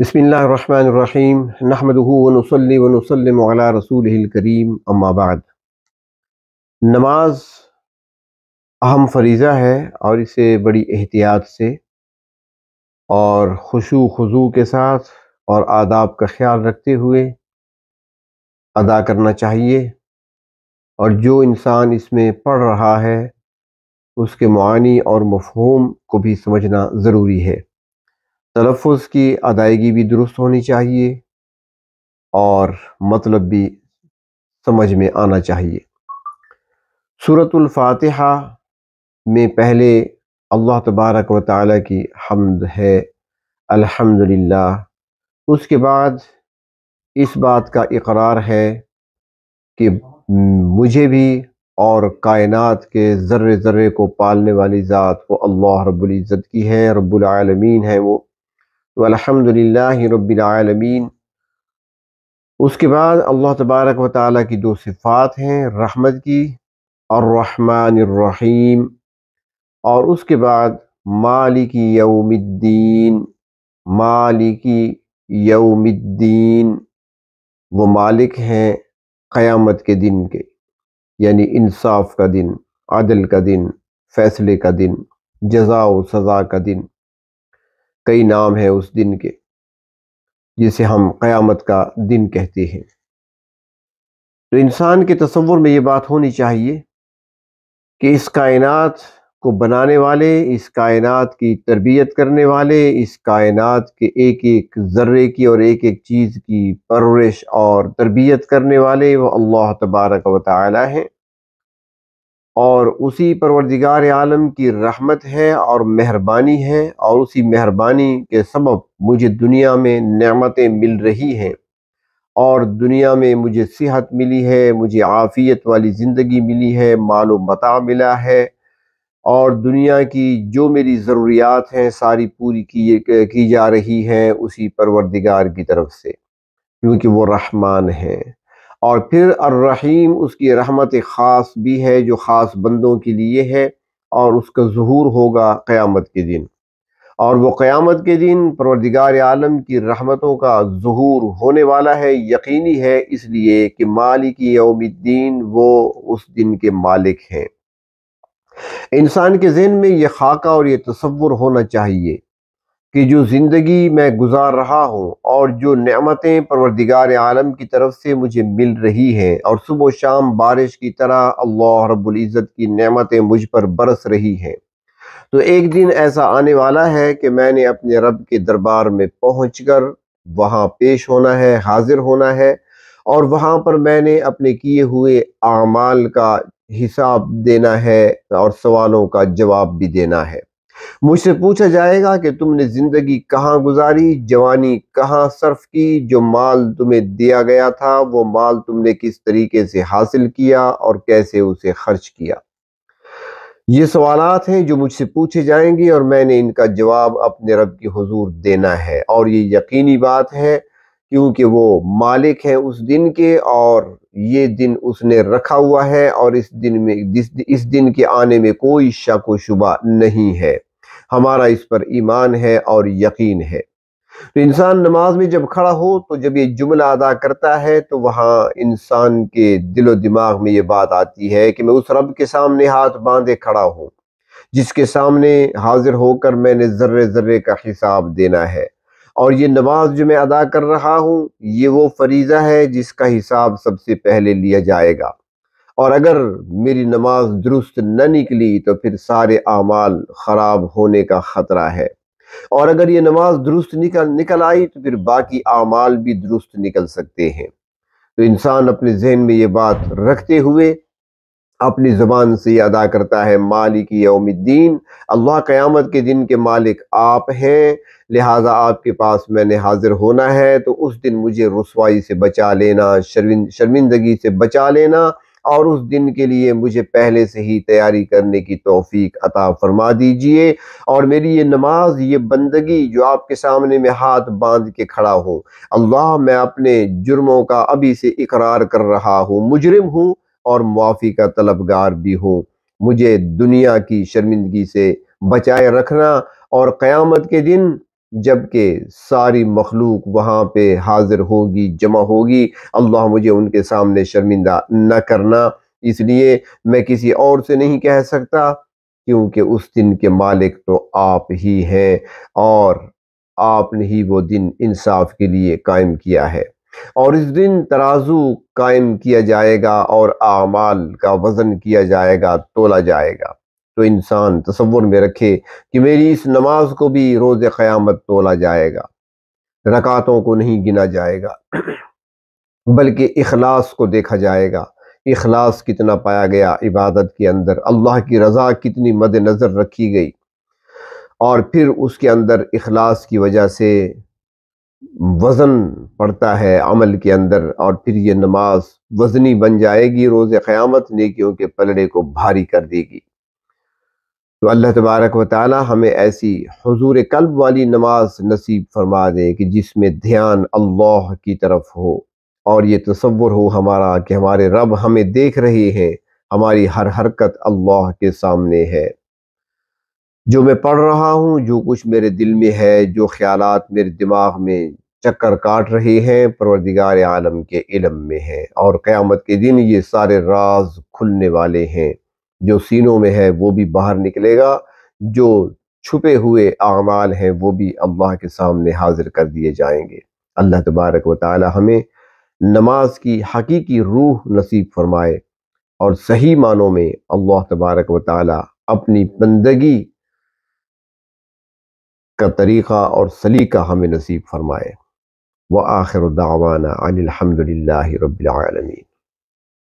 بسم اللہ الرحمن الرحیم نحمده علی رسوله الكریم اما بعد نماز اہم فریضہ ہے اور اسے بڑی احتیاط سے اور خضو کے ساتھ اور آداب کا خیال رکھتے ہوئے ادا کرنا چاہیے اور جو انسان اس میں پڑھ رہا ہے اس کے معنی اور مفہوم کو بھی سمجھنا ضروری ہے تلفظ کی ادائیگی بھی درست ہونی چاہیے اور مطلب بھی سمجھ میں آنا چاہیے صورت الفاتحہ میں پہلے اللہ تبارک و تعالیٰ کی حمد ہے الحمد اس کے بعد اس بات کا اقرار ہے کہ مجھے بھی اور کائنات کے ذرے ذرے کو پالنے والی ذات وہ اللہ رب العزت کی ہے رب العالمین ہے وہ الحمد للہ رب العالمین اس کے بعد اللہ تبارک و تعالیٰ کی دو صفات ہیں رحمت کی اور رحمٰن الرحیم اور اس کے بعد مالک یوم الدین مالک یوم الدین وہ مالک ہیں قیامت کے دن کے یعنی انصاف کا دن عدل کا دن فیصلے کا دن جزا و سزا کا دن کئی نام ہیں اس دن کے جسے ہم قیامت کا دن کہتے ہیں تو انسان کے تصور میں یہ بات ہونی چاہیے کہ اس کائنات کو بنانے والے اس کائنات کی تربیت کرنے والے اس کائنات کے ایک ایک ذرے کی اور ایک ایک چیز کی پرورش اور تربیت کرنے والے وہ اللہ تبارک و تعالی ہیں اور اسی پروردگار عالم کی رحمت ہے اور مہربانی ہے اور اسی مہربانی کے سبب مجھے دنیا میں نعمتیں مل رہی ہیں اور دنیا میں مجھے صحت ملی ہے مجھے عافیت والی زندگی ملی ہے مال و متا ملا ہے اور دنیا کی جو میری ضروریات ہیں ساری پوری کی جا رہی ہیں اسی پروردگار کی طرف سے کیونکہ وہ رحمان ہیں اور پھر الرحیم اس کی رحمت خاص بھی ہے جو خاص بندوں کے لیے ہے اور اس کا ظہور ہوگا قیامت کے دن اور وہ قیامت کے دن پروردگار عالم کی رحمتوں کا ظہور ہونے والا ہے یقینی ہے اس لیے کہ مالک یوم الدین وہ اس دن کے مالک ہیں انسان کے ذہن میں یہ خاکہ اور یہ تصور ہونا چاہیے کہ جو زندگی میں گزار رہا ہوں اور جو نعمتیں پروردگار عالم کی طرف سے مجھے مل رہی ہیں اور صبح و شام بارش کی طرح اللہ رب العزت کی نعمتیں مجھ پر برس رہی ہیں تو ایک دن ایسا آنے والا ہے کہ میں نے اپنے رب کے دربار میں پہنچ کر وہاں پیش ہونا ہے حاضر ہونا ہے اور وہاں پر میں نے اپنے کیے ہوئے اعمال کا حساب دینا ہے اور سوالوں کا جواب بھی دینا ہے مجھ سے پوچھا جائے گا کہ تم نے زندگی کہاں گزاری جوانی کہاں صرف کی جو مال تمہیں دیا گیا تھا وہ مال تم نے کس طریقے سے حاصل کیا اور کیسے اسے خرچ کیا یہ سوالات ہیں جو مجھ سے پوچھے جائیں گے اور میں نے ان کا جواب اپنے رب کی حضور دینا ہے اور یہ یقینی بات ہے کیونکہ وہ مالک ہیں اس دن کے اور یہ دن اس نے رکھا ہوا ہے اور اس دن میں اس دن کے آنے میں کوئی شک و شبہ نہیں ہے ہمارا اس پر ایمان ہے اور یقین ہے تو انسان نماز میں جب کھڑا ہو تو جب یہ جملہ ادا کرتا ہے تو وہاں انسان کے دل و دماغ میں یہ بات آتی ہے کہ میں اس رب کے سامنے ہاتھ باندھے کھڑا ہوں جس کے سامنے حاضر ہو کر میں نے ذرے ذرے کا حساب دینا ہے اور یہ نماز جو میں ادا کر رہا ہوں یہ وہ فریضہ ہے جس کا حساب سب سے پہلے لیا جائے گا اور اگر میری نماز درست نہ نکلی تو پھر سارے اعمال خراب ہونے کا خطرہ ہے اور اگر یہ نماز درست نکل نکل آئی تو پھر باقی اعمال بھی درست نکل سکتے ہیں تو انسان اپنے ذہن میں یہ بات رکھتے ہوئے اپنی زبان سے ادا کرتا ہے مالک یوم الدین اللہ قیامت کے دن کے مالک آپ ہیں لہٰذا آپ کے پاس میں نے حاضر ہونا ہے تو اس دن مجھے رسوائی سے بچا لینا شرمندگی سے بچا لینا اور اس دن کے لیے مجھے پہلے سے ہی تیاری کرنے کی توفیق عطا فرما دیجئے اور میری یہ نماز یہ بندگی جو آپ کے سامنے میں ہاتھ باندھ کے کھڑا ہو اللہ میں اپنے جرموں کا ابھی سے اقرار کر رہا ہوں مجرم ہوں اور معافی کا طلبگار بھی ہوں مجھے دنیا کی شرمندگی سے بچائے رکھنا اور قیامت کے دن جب کہ ساری مخلوق وہاں پہ حاضر ہوگی جمع ہوگی اللہ مجھے ان کے سامنے شرمندہ نہ کرنا اس لیے میں کسی اور سے نہیں کہہ سکتا کیونکہ اس دن کے مالک تو آپ ہی ہیں اور آپ نے ہی وہ دن انصاف کے لیے قائم کیا ہے اور اس دن ترازو قائم کیا جائے گا اور اعمال کا وزن کیا جائے گا تولا جائے گا تو انسان تصور میں رکھے کہ میری اس نماز کو بھی روز قیامت تولا جائے گا رکاتوں کو نہیں گنا جائے گا بلکہ اخلاص کو دیکھا جائے گا اخلاص کتنا پایا گیا عبادت کے اندر اللہ کی رضا کتنی مد نظر رکھی گئی اور پھر اس کے اندر اخلاص کی وجہ سے وزن پڑتا ہے عمل کے اندر اور پھر یہ نماز وزنی بن جائے گی روز قیامت نیکیوں کے پلڑے کو بھاری کر دے گی تو اللہ تبارک و تعالی ہمیں ایسی حضور قلب والی نماز نصیب فرما دے کہ جس میں دھیان اللہ کی طرف ہو اور یہ تصور ہو ہمارا کہ ہمارے رب ہمیں دیکھ رہے ہیں ہماری ہر حرکت اللہ کے سامنے ہے جو میں پڑھ رہا ہوں جو کچھ میرے دل میں ہے جو خیالات میرے دماغ میں چکر کاٹ رہے ہیں پروردگار عالم کے علم میں ہے اور قیامت کے دن یہ سارے راز کھلنے والے ہیں جو سینوں میں ہے وہ بھی باہر نکلے گا جو چھپے ہوئے اعمال ہیں وہ بھی اللہ کے سامنے حاضر کر دیے جائیں گے اللہ تبارک و تعالی ہمیں نماز کی حقیقی روح نصیب فرمائے اور صحیح معنوں میں اللہ تبارک و تعالی اپنی بندگی کا طریقہ اور سلیقہ ہمیں نصیب فرمائے وآخر دعوانا عن الحمدللہ الحمد للہ رب العالمین